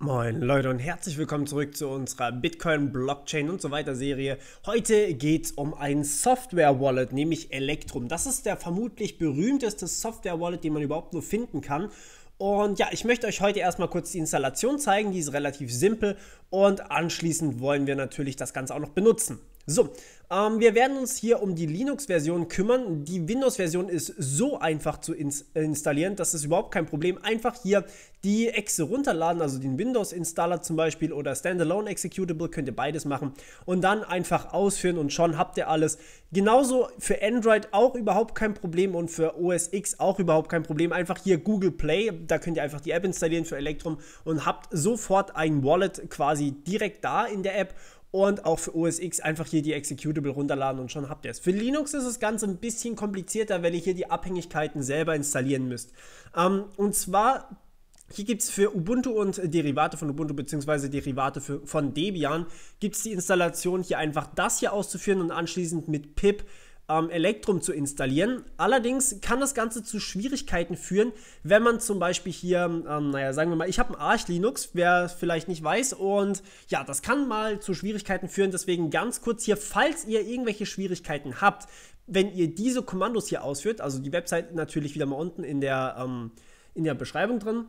Moin Leute und herzlich willkommen zurück zu unserer Bitcoin, Blockchain und so weiter Serie. Heute geht es um ein Software-Wallet, nämlich Electrum. Das ist der vermutlich berühmteste Software-Wallet, den man überhaupt nur finden kann. Und ja, ich möchte euch heute erstmal kurz die Installation zeigen, die ist relativ simpel und anschließend wollen wir natürlich das Ganze auch noch benutzen. So, ähm, wir werden uns hier um die Linux-Version kümmern. Die Windows-Version ist so einfach zu ins installieren, das ist überhaupt kein Problem. Einfach hier die Exe runterladen, also den Windows-Installer zum Beispiel oder Standalone Executable, könnt ihr beides machen und dann einfach ausführen und schon habt ihr alles. Genauso für Android auch überhaupt kein Problem und für OS X auch überhaupt kein Problem. Einfach hier Google Play, da könnt ihr einfach die App installieren für Electrum und habt sofort ein Wallet quasi direkt da in der App und auch für OS X einfach hier die Executable runterladen und schon habt ihr es. Für Linux ist das Ganze ein bisschen komplizierter, weil ihr hier die Abhängigkeiten selber installieren müsst. Ähm, und zwar hier gibt es für Ubuntu und Derivate von Ubuntu bzw. Derivate für, von Debian, gibt es die Installation, hier einfach das hier auszuführen und anschließend mit pip ähm, Electrum zu installieren. Allerdings kann das Ganze zu Schwierigkeiten führen, wenn man zum Beispiel hier, ähm, naja, sagen wir mal, ich habe ein Arch Linux, wer vielleicht nicht weiß, und ja, das kann mal zu Schwierigkeiten führen. Deswegen ganz kurz hier, falls ihr irgendwelche Schwierigkeiten habt, wenn ihr diese Kommandos hier ausführt, also die Website natürlich wieder mal unten in der, ähm, in der Beschreibung drin,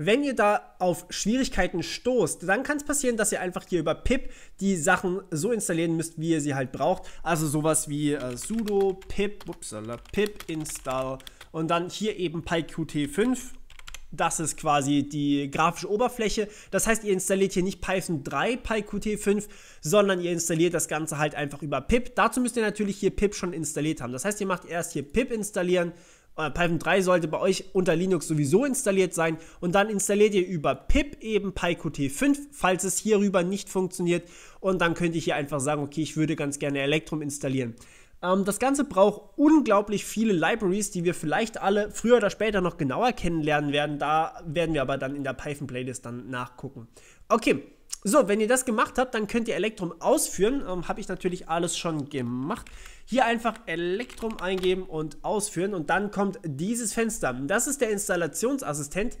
wenn ihr da auf Schwierigkeiten stoßt, dann kann es passieren, dass ihr einfach hier über pip die Sachen so installieren müsst, wie ihr sie halt braucht. Also sowas wie äh, sudo pip, upsala, pip install und dann hier eben PyQt5 das ist quasi die grafische Oberfläche. Das heißt, ihr installiert hier nicht Python 3, PyQt5, sondern ihr installiert das Ganze halt einfach über pip. Dazu müsst ihr natürlich hier pip schon installiert haben. Das heißt, ihr macht erst hier pip installieren, äh, Python 3 sollte bei euch unter Linux sowieso installiert sein und dann installiert ihr über pip eben PyQt5, falls es hierüber nicht funktioniert und dann könnt ihr hier einfach sagen, okay, ich würde ganz gerne Electrum installieren. Ähm, das Ganze braucht unglaublich viele Libraries, die wir vielleicht alle früher oder später noch genauer kennenlernen werden. Da werden wir aber dann in der Python-Playlist dann nachgucken. Okay, so, wenn ihr das gemacht habt, dann könnt ihr Elektrum ausführen. Ähm, Habe ich natürlich alles schon gemacht. Hier einfach Elektrum eingeben und ausführen und dann kommt dieses Fenster. Das ist der Installationsassistent.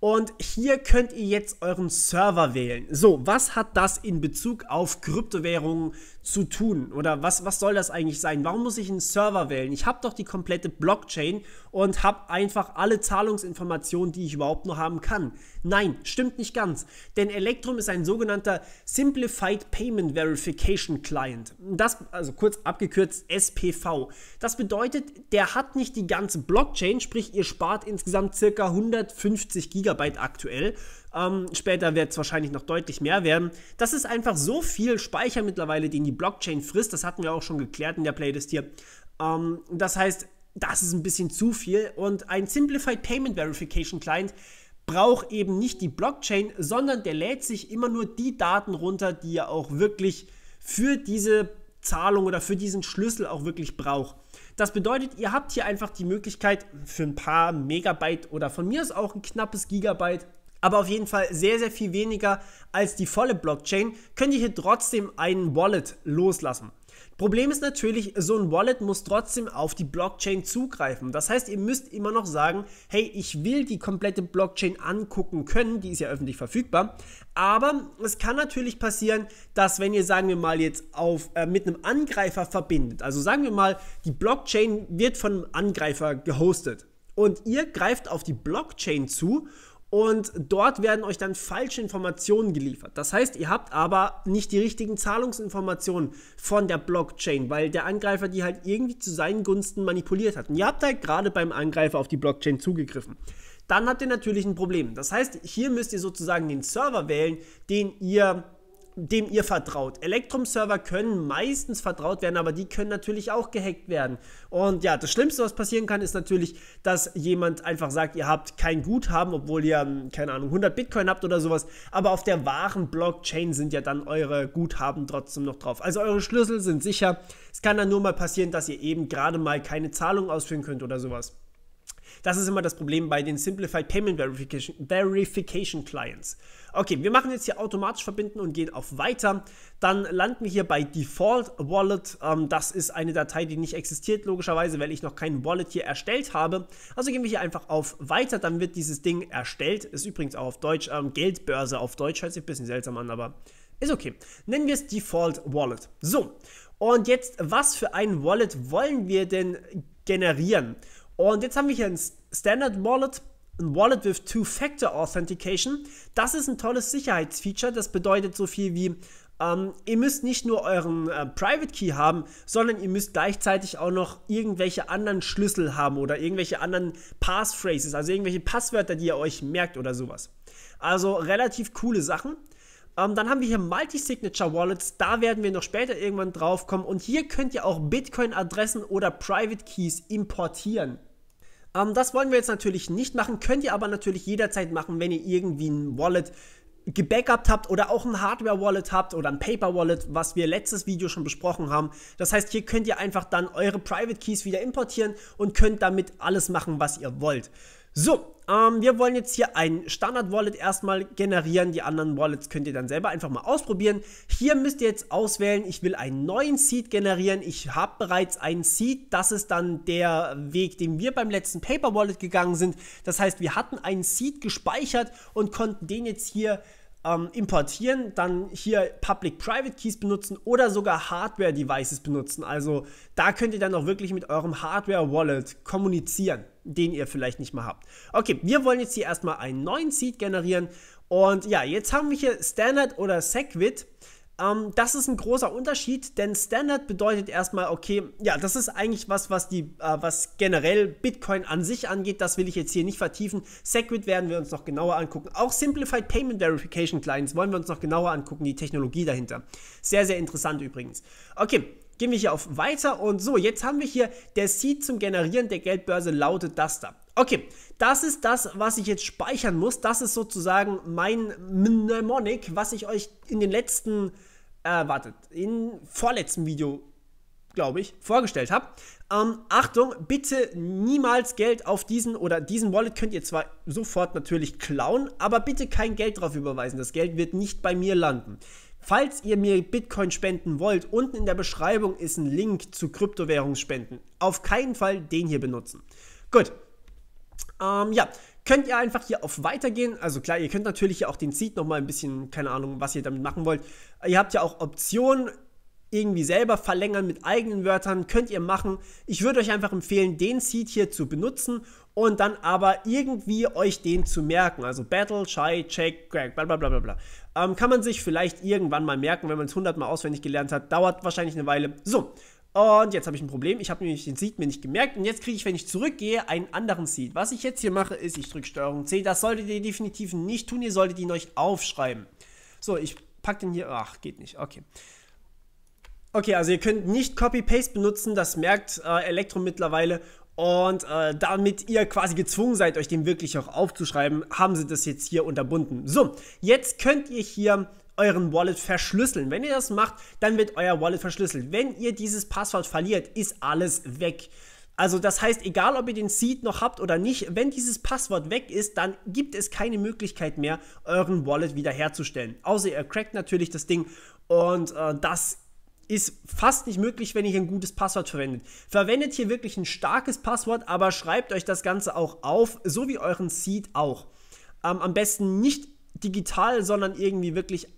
Und hier könnt ihr jetzt euren Server wählen. So, was hat das in Bezug auf Kryptowährungen, zu tun? Oder was, was soll das eigentlich sein? Warum muss ich einen Server wählen? Ich habe doch die komplette Blockchain und habe einfach alle Zahlungsinformationen, die ich überhaupt noch haben kann. Nein, stimmt nicht ganz. Denn Electrum ist ein sogenannter Simplified Payment Verification Client. Das, also kurz abgekürzt SPV. Das bedeutet, der hat nicht die ganze Blockchain, sprich ihr spart insgesamt circa 150 Gigabyte aktuell, ähm, später wird es wahrscheinlich noch deutlich mehr werden. Das ist einfach so viel Speicher mittlerweile, den die Blockchain frisst. Das hatten wir auch schon geklärt in der Playlist hier. Ähm, das heißt, das ist ein bisschen zu viel. Und ein Simplified Payment Verification Client braucht eben nicht die Blockchain, sondern der lädt sich immer nur die Daten runter, die er auch wirklich für diese Zahlung oder für diesen Schlüssel auch wirklich braucht. Das bedeutet, ihr habt hier einfach die Möglichkeit, für ein paar Megabyte oder von mir ist auch ein knappes Gigabyte aber auf jeden Fall sehr, sehr viel weniger als die volle Blockchain, könnt ihr hier trotzdem einen Wallet loslassen. Problem ist natürlich, so ein Wallet muss trotzdem auf die Blockchain zugreifen. Das heißt, ihr müsst immer noch sagen, hey, ich will die komplette Blockchain angucken können, die ist ja öffentlich verfügbar. Aber es kann natürlich passieren, dass wenn ihr, sagen wir mal, jetzt auf, äh, mit einem Angreifer verbindet, also sagen wir mal, die Blockchain wird von einem Angreifer gehostet und ihr greift auf die Blockchain zu und dort werden euch dann falsche Informationen geliefert. Das heißt, ihr habt aber nicht die richtigen Zahlungsinformationen von der Blockchain, weil der Angreifer die halt irgendwie zu seinen Gunsten manipuliert hat. Und ihr habt halt gerade beim Angreifer auf die Blockchain zugegriffen. Dann habt ihr natürlich ein Problem. Das heißt, hier müsst ihr sozusagen den Server wählen, den ihr dem ihr vertraut. Electrum-Server können meistens vertraut werden, aber die können natürlich auch gehackt werden. Und ja, das Schlimmste, was passieren kann, ist natürlich, dass jemand einfach sagt, ihr habt kein Guthaben, obwohl ihr, hm, keine Ahnung, 100 Bitcoin habt oder sowas. Aber auf der wahren Blockchain sind ja dann eure Guthaben trotzdem noch drauf. Also eure Schlüssel sind sicher. Es kann dann nur mal passieren, dass ihr eben gerade mal keine Zahlung ausführen könnt oder sowas. Das ist immer das Problem bei den Simplified Payment Verification, Verification Clients. Okay, wir machen jetzt hier automatisch verbinden und gehen auf Weiter. Dann landen wir hier bei Default Wallet. Ähm, das ist eine Datei, die nicht existiert, logischerweise, weil ich noch kein Wallet hier erstellt habe. Also gehen wir hier einfach auf Weiter, dann wird dieses Ding erstellt. Ist übrigens auch auf Deutsch ähm, Geldbörse auf Deutsch, hört sich ein bisschen seltsam an, aber ist okay. Nennen wir es Default Wallet. So, und jetzt, was für ein Wallet wollen wir denn generieren? Und jetzt haben wir hier ein Standard Wallet, ein Wallet with Two-Factor Authentication. Das ist ein tolles Sicherheitsfeature. Das bedeutet so viel wie, ähm, ihr müsst nicht nur euren äh, Private Key haben, sondern ihr müsst gleichzeitig auch noch irgendwelche anderen Schlüssel haben oder irgendwelche anderen Passphrases, also irgendwelche Passwörter, die ihr euch merkt oder sowas. Also relativ coole Sachen. Ähm, dann haben wir hier Multi-Signature Wallets, da werden wir noch später irgendwann drauf kommen. Und hier könnt ihr auch Bitcoin-Adressen oder Private Keys importieren. Ähm, das wollen wir jetzt natürlich nicht machen, könnt ihr aber natürlich jederzeit machen, wenn ihr irgendwie ein Wallet gebackupt habt oder auch ein Hardware-Wallet habt oder ein Paper-Wallet, was wir letztes Video schon besprochen haben. Das heißt, hier könnt ihr einfach dann eure Private Keys wieder importieren und könnt damit alles machen, was ihr wollt. So, ähm, wir wollen jetzt hier ein Standard-Wallet erstmal generieren. Die anderen Wallets könnt ihr dann selber einfach mal ausprobieren. Hier müsst ihr jetzt auswählen, ich will einen neuen Seed generieren. Ich habe bereits einen Seed. Das ist dann der Weg, den wir beim letzten Paper Wallet gegangen sind. Das heißt, wir hatten einen Seed gespeichert und konnten den jetzt hier ähm, importieren, dann hier Public-Private Keys benutzen oder sogar Hardware-Devices benutzen. Also da könnt ihr dann auch wirklich mit eurem Hardware-Wallet kommunizieren den ihr vielleicht nicht mal habt. Okay, wir wollen jetzt hier erstmal einen neuen Seed generieren. Und ja, jetzt haben wir hier Standard oder Segwit. Ähm, das ist ein großer Unterschied, denn Standard bedeutet erstmal, okay, ja, das ist eigentlich was, was die, äh, was generell Bitcoin an sich angeht. Das will ich jetzt hier nicht vertiefen. Segwit werden wir uns noch genauer angucken. Auch Simplified Payment Verification Clients wollen wir uns noch genauer angucken, die Technologie dahinter. Sehr, sehr interessant übrigens. Okay, Gehen wir hier auf Weiter und so, jetzt haben wir hier der Seed zum Generieren der Geldbörse lautet das da. Okay, das ist das, was ich jetzt speichern muss. Das ist sozusagen mein Mnemonic, was ich euch in den letzten, äh, wartet, in vorletzten Video, glaube ich, vorgestellt habe. Ähm, Achtung, bitte niemals Geld auf diesen oder diesen Wallet könnt ihr zwar sofort natürlich klauen, aber bitte kein Geld drauf überweisen. Das Geld wird nicht bei mir landen. Falls ihr mir Bitcoin spenden wollt, unten in der Beschreibung ist ein Link zu Kryptowährungsspenden. Auf keinen Fall den hier benutzen. Gut. Ähm, ja, könnt ihr einfach hier auf Weitergehen. Also klar, ihr könnt natürlich auch den Seed nochmal ein bisschen, keine Ahnung, was ihr damit machen wollt. Ihr habt ja auch Optionen irgendwie selber verlängern mit eigenen Wörtern, könnt ihr machen. Ich würde euch einfach empfehlen, den Seed hier zu benutzen und dann aber irgendwie euch den zu merken. Also Battle, Shy, Check, Crack, bla bla bla bla bla. Ähm, kann man sich vielleicht irgendwann mal merken, wenn man es 100 Mal auswendig gelernt hat. Dauert wahrscheinlich eine Weile. So, und jetzt habe ich ein Problem. Ich habe nämlich den Seed mir nicht gemerkt. Und jetzt kriege ich, wenn ich zurückgehe, einen anderen Seed. Was ich jetzt hier mache, ist, ich drücke Steuerung C. Das solltet ihr definitiv nicht tun. Ihr solltet ihn euch aufschreiben. So, ich packe den hier. Ach, geht nicht. Okay. Okay, also ihr könnt nicht Copy-Paste benutzen, das merkt äh, Elektron mittlerweile. Und äh, damit ihr quasi gezwungen seid, euch den wirklich auch aufzuschreiben, haben sie das jetzt hier unterbunden. So, jetzt könnt ihr hier euren Wallet verschlüsseln. Wenn ihr das macht, dann wird euer Wallet verschlüsselt. Wenn ihr dieses Passwort verliert, ist alles weg. Also das heißt, egal ob ihr den Seed noch habt oder nicht, wenn dieses Passwort weg ist, dann gibt es keine Möglichkeit mehr, euren Wallet wiederherzustellen. Außer ihr crackt natürlich das Ding und äh, das ist fast nicht möglich, wenn ihr ein gutes Passwort verwendet. Verwendet hier wirklich ein starkes Passwort, aber schreibt euch das Ganze auch auf, so wie euren Seed auch. Ähm, am besten nicht digital, sondern irgendwie wirklich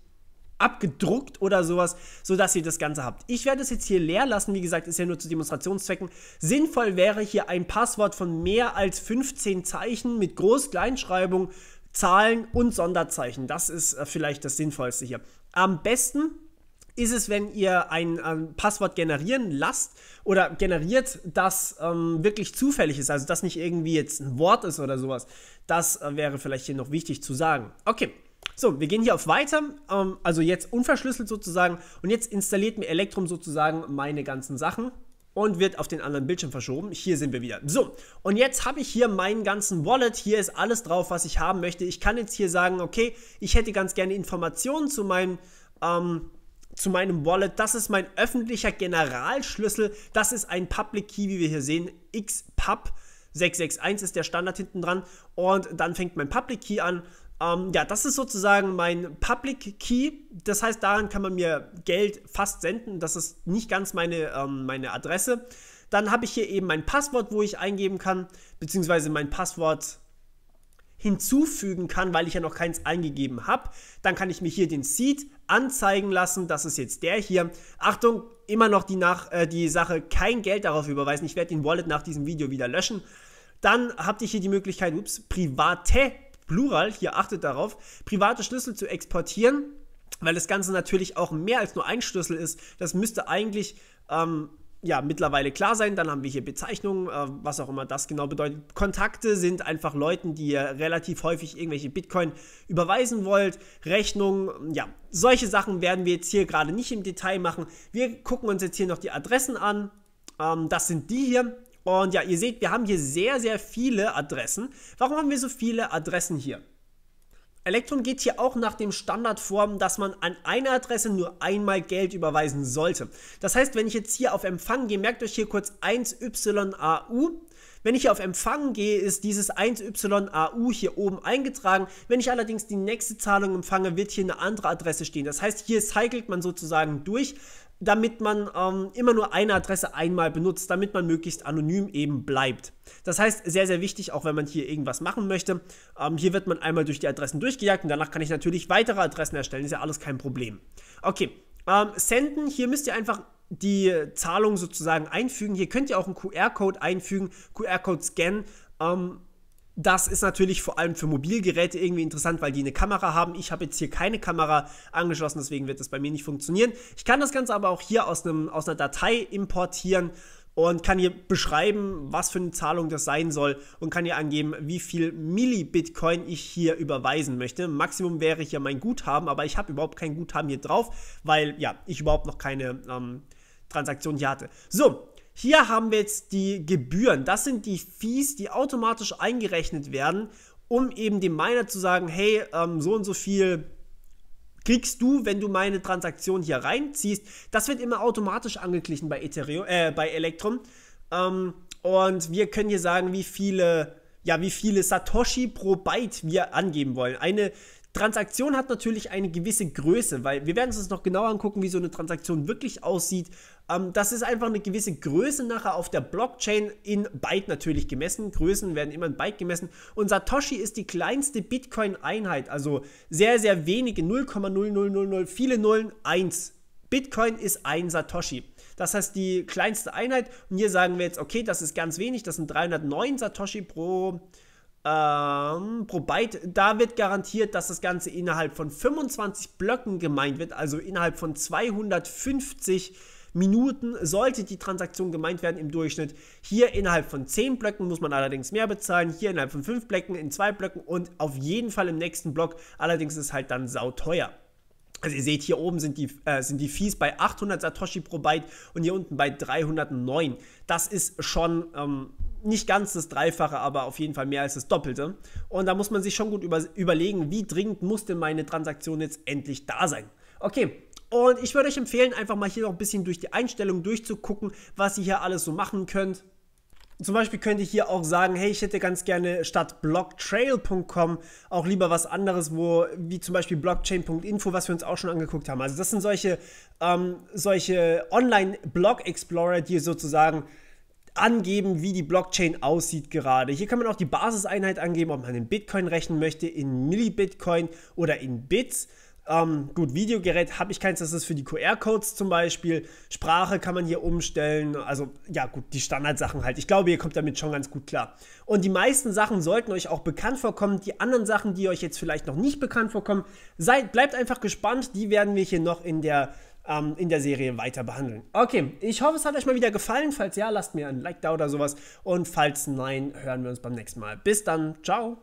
abgedruckt oder sowas, sodass ihr das Ganze habt. Ich werde es jetzt hier leer lassen, wie gesagt, ist ja nur zu Demonstrationszwecken. Sinnvoll wäre hier ein Passwort von mehr als 15 Zeichen mit Groß-Kleinschreibung, Zahlen und Sonderzeichen. Das ist äh, vielleicht das Sinnvollste hier. Am besten ist es, wenn ihr ein ähm, Passwort generieren lasst oder generiert, das ähm, wirklich zufällig ist, also das nicht irgendwie jetzt ein Wort ist oder sowas. Das äh, wäre vielleicht hier noch wichtig zu sagen. Okay. So, wir gehen hier auf Weiter, ähm, also jetzt unverschlüsselt sozusagen. Und jetzt installiert mir Electrum sozusagen meine ganzen Sachen und wird auf den anderen Bildschirm verschoben. Hier sind wir wieder. So, und jetzt habe ich hier meinen ganzen Wallet. Hier ist alles drauf, was ich haben möchte. Ich kann jetzt hier sagen, okay, ich hätte ganz gerne Informationen zu meinem ähm, zu meinem Wallet. Das ist mein öffentlicher Generalschlüssel. Das ist ein Public Key, wie wir hier sehen. XPub 661 ist der Standard hinten dran. Und dann fängt mein Public Key an. Ähm, ja, das ist sozusagen mein Public Key. Das heißt, daran kann man mir Geld fast senden. Das ist nicht ganz meine, ähm, meine Adresse. Dann habe ich hier eben mein Passwort, wo ich eingeben kann, beziehungsweise mein Passwort hinzufügen kann, weil ich ja noch keins eingegeben habe. Dann kann ich mir hier den Seed anzeigen lassen. Das ist jetzt der hier. Achtung, immer noch die, nach, äh, die Sache, kein Geld darauf überweisen. Ich werde den Wallet nach diesem Video wieder löschen. Dann habt ihr hier die Möglichkeit, ups, private, Plural, hier achtet darauf, private Schlüssel zu exportieren, weil das Ganze natürlich auch mehr als nur ein Schlüssel ist. Das müsste eigentlich ähm, ja, mittlerweile klar sein. Dann haben wir hier Bezeichnungen, äh, was auch immer das genau bedeutet. Kontakte sind einfach Leuten, die ihr relativ häufig irgendwelche Bitcoin überweisen wollt. Rechnungen, ja, solche Sachen werden wir jetzt hier gerade nicht im Detail machen. Wir gucken uns jetzt hier noch die Adressen an. Ähm, das sind die hier. Und ja, ihr seht, wir haben hier sehr, sehr viele Adressen. Warum haben wir so viele Adressen hier? Elektron geht hier auch nach dem Standardform, dass man an eine Adresse nur einmal Geld überweisen sollte. Das heißt, wenn ich jetzt hier auf Empfang gehe, merkt euch hier kurz 1YAU, wenn ich hier auf Empfang gehe, ist dieses 1YAU hier oben eingetragen. Wenn ich allerdings die nächste Zahlung empfange, wird hier eine andere Adresse stehen. Das heißt, hier cycelt man sozusagen durch, damit man ähm, immer nur eine Adresse einmal benutzt, damit man möglichst anonym eben bleibt. Das heißt, sehr, sehr wichtig, auch wenn man hier irgendwas machen möchte. Ähm, hier wird man einmal durch die Adressen durchgejagt und danach kann ich natürlich weitere Adressen erstellen, ist ja alles kein Problem. Okay, ähm, senden, hier müsst ihr einfach die Zahlung sozusagen einfügen. Hier könnt ihr auch einen QR-Code einfügen, QR-Code scannen. Ähm, das ist natürlich vor allem für Mobilgeräte irgendwie interessant, weil die eine Kamera haben. Ich habe jetzt hier keine Kamera angeschlossen, deswegen wird das bei mir nicht funktionieren. Ich kann das Ganze aber auch hier aus, einem, aus einer Datei importieren und kann hier beschreiben, was für eine Zahlung das sein soll und kann hier angeben, wie viel Millibitcoin ich hier überweisen möchte. Maximum wäre hier mein Guthaben, aber ich habe überhaupt kein Guthaben hier drauf, weil ja, ich überhaupt noch keine ähm, Transaktion hier hatte. So, hier haben wir jetzt die Gebühren. Das sind die Fees, die automatisch eingerechnet werden, um eben dem Miner zu sagen, hey, ähm, so und so viel kriegst du, wenn du meine Transaktion hier reinziehst. Das wird immer automatisch angeglichen bei, Ethereum, äh, bei Electrum. Ähm, und wir können hier sagen, wie viele, ja, wie viele Satoshi pro Byte wir angeben wollen. Eine Transaktion hat natürlich eine gewisse Größe, weil wir werden uns das noch genauer angucken, wie so eine Transaktion wirklich aussieht, ähm, das ist einfach eine gewisse Größe nachher auf der Blockchain in Byte natürlich gemessen. Größen werden immer in Byte gemessen. Und Satoshi ist die kleinste Bitcoin-Einheit, also sehr, sehr wenige 0,0000, viele Nullen, 1. Bitcoin ist ein Satoshi. Das heißt, die kleinste Einheit. Und hier sagen wir jetzt, okay, das ist ganz wenig, das sind 309 Satoshi pro, ähm, pro Byte. Da wird garantiert, dass das Ganze innerhalb von 25 Blöcken gemeint wird, also innerhalb von 250 Blöcken. Minuten sollte die Transaktion gemeint werden im Durchschnitt. Hier innerhalb von 10 Blöcken muss man allerdings mehr bezahlen, hier innerhalb von 5 Blöcken, in 2 Blöcken und auf jeden Fall im nächsten Block. Allerdings ist es halt dann sauteuer. Also ihr seht, hier oben sind die, äh, sind die Fees bei 800 Satoshi pro Byte und hier unten bei 309. Das ist schon ähm, nicht ganz das Dreifache, aber auf jeden Fall mehr als das Doppelte. Und da muss man sich schon gut über überlegen, wie dringend muss denn meine Transaktion jetzt endlich da sein. Okay, und ich würde euch empfehlen, einfach mal hier noch ein bisschen durch die Einstellungen durchzugucken, was ihr hier alles so machen könnt. Zum Beispiel könnt ihr hier auch sagen, hey, ich hätte ganz gerne statt blocktrail.com auch lieber was anderes, wo, wie zum Beispiel blockchain.info, was wir uns auch schon angeguckt haben. Also das sind solche, ähm, solche Online-Blog-Explorer, die sozusagen angeben, wie die Blockchain aussieht gerade. Hier kann man auch die Basiseinheit angeben, ob man in Bitcoin rechnen möchte, in Millibitcoin oder in Bits. Ähm, gut, Videogerät habe ich keins, das ist für die QR-Codes zum Beispiel. Sprache kann man hier umstellen. Also ja, gut, die Standardsachen halt. Ich glaube, ihr kommt damit schon ganz gut klar. Und die meisten Sachen sollten euch auch bekannt vorkommen. Die anderen Sachen, die euch jetzt vielleicht noch nicht bekannt vorkommen, seid, bleibt einfach gespannt. Die werden wir hier noch in der ähm, in der Serie weiter behandeln. Okay, ich hoffe, es hat euch mal wieder gefallen. Falls ja, lasst mir ein Like da oder sowas. Und falls nein, hören wir uns beim nächsten Mal. Bis dann, ciao.